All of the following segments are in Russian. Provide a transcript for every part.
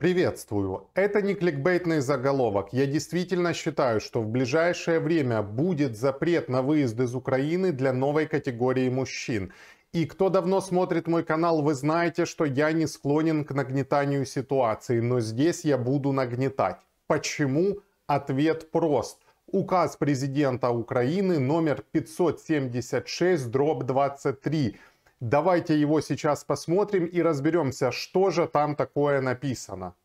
Приветствую! Это не кликбейтный заголовок. Я действительно считаю, что в ближайшее время будет запрет на выезд из Украины для новой категории мужчин. И кто давно смотрит мой канал, вы знаете, что я не склонен к нагнетанию ситуации, но здесь я буду нагнетать. Почему? Ответ прост. Указ президента Украины номер 576 дробь 23 Давайте его сейчас посмотрим и разберемся, что же там такое написано.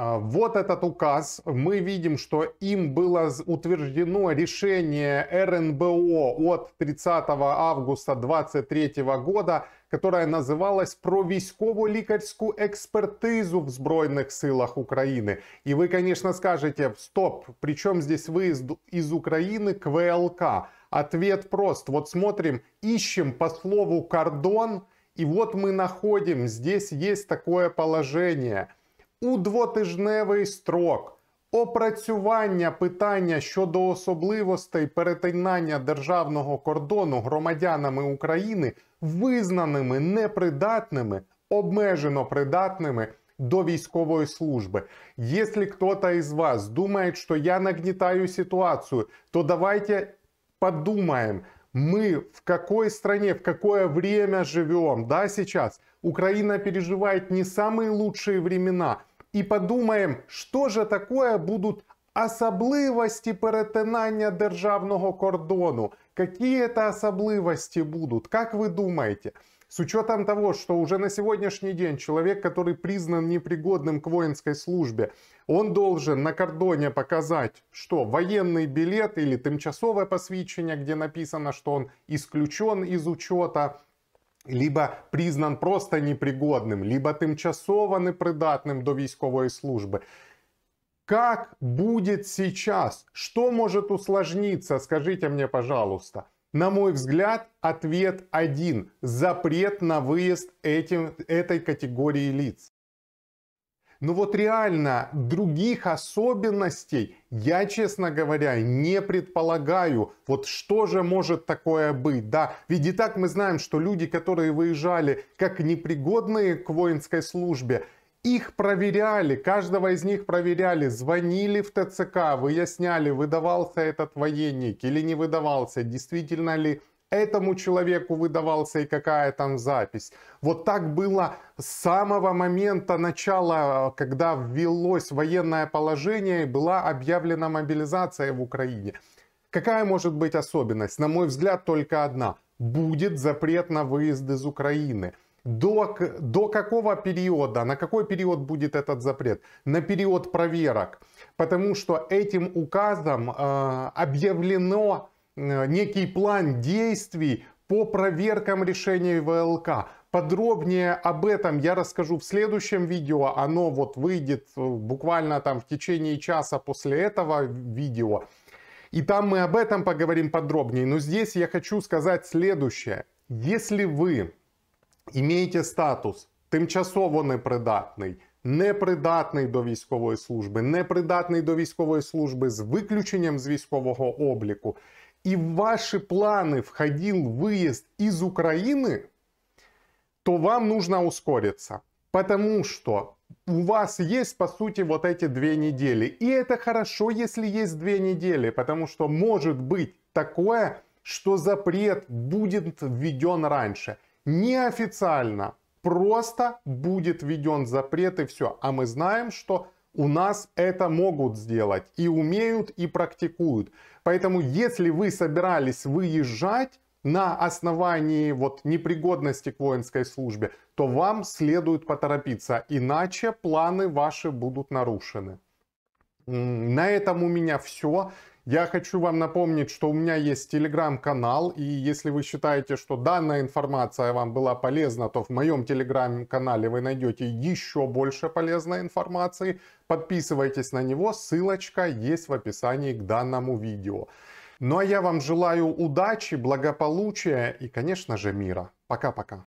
А, вот этот указ. Мы видим, что им было утверждено решение РНБО от 30 августа 2023 года, которое называлось «Про військову лекарскую экспертизу в Збройних силах Украины. И вы, конечно, скажете, стоп, при чому здесь виїзд из Украины к ВЛК? Ответ прост. Вот смотрим, ищем по слову «кордон», и вот мы находим, здесь есть такое положение – у двотижневий строк. Опрацювання питання щодо особливостей перетинання державного кордону громадянами України визнаними непридатними, обмежено придатними до військової служби. Якщо хтось із вас думає, що я нагнітаю ситуацію, то давайте подумаємо. мы в какой стране, в какое время живем, да, сейчас. Украина переживает не самые лучшие времена. И подумаем, что же такое будут особливости перетинання державного кордону. Какие это особливости будут? Как вы думаете? С учетом того, что уже на сегодняшний день человек, который признан непригодным к воинской службе, он должен на кордоне показать, что военный билет или тимчасовое посвящение, где написано, что он исключен из учета, либо признан просто непригодным, либо тимчасово непридатным до військової службы. Как будет сейчас? Что может усложниться? Скажите мне, пожалуйста. На мой взгляд, ответ один – запрет на выезд этим, этой категории лиц. Но вот реально других особенностей я, честно говоря, не предполагаю. Вот что же может такое быть, да? Ведь и так мы знаем, что люди, которые выезжали как непригодные к воинской службе, их проверяли, каждого из них проверяли, звонили в ТЦК, выясняли, выдавался этот военник или не выдавался, действительно ли этому человеку выдавался и какая там запись. Вот так было с самого момента начала, когда ввелось военное положение и была объявлена мобилизация в Украине. Какая может быть особенность? На мой взгляд, только одна. Будет запрет на выезд из Украины до, до какого периода, на какой период будет этот запрет? На период проверок. Потому что этим указом э, объявлено э, некий план действий по проверкам решений ВЛК. Подробнее об этом я расскажу в следующем видео. Оно вот выйдет э, буквально там в течение часа после этого видео. И там мы об этом поговорим подробнее. Но здесь я хочу сказать следующее. Если вы имеете статус тимчасово непридатний, непридатний до військової служби, непридатний до військової служби з виключенням з військового обліку. И в ваши планы входил выезд из Украины, то вам нужно ускориться. Потому что у вас есть, по сути, вот эти две недели. И это хорошо, если есть две недели, потому что может быть такое, что запрет будет введен раньше неофициально просто будет введен запрет и все. А мы знаем, что у нас это могут сделать и умеют, и практикуют. Поэтому если вы собирались выезжать на основании вот непригодности к воинской службе, то вам следует поторопиться, иначе планы ваши будут нарушены. На этом у меня все. Я хочу вам напомнить, что у меня есть телеграм-канал, и если вы считаете, что данная информация вам была полезна, то в моем телеграм-канале вы найдете еще больше полезной информации. Подписывайтесь на него, ссылочка есть в описании к данному видео. Ну а я вам желаю удачи, благополучия и, конечно же, мира. Пока-пока.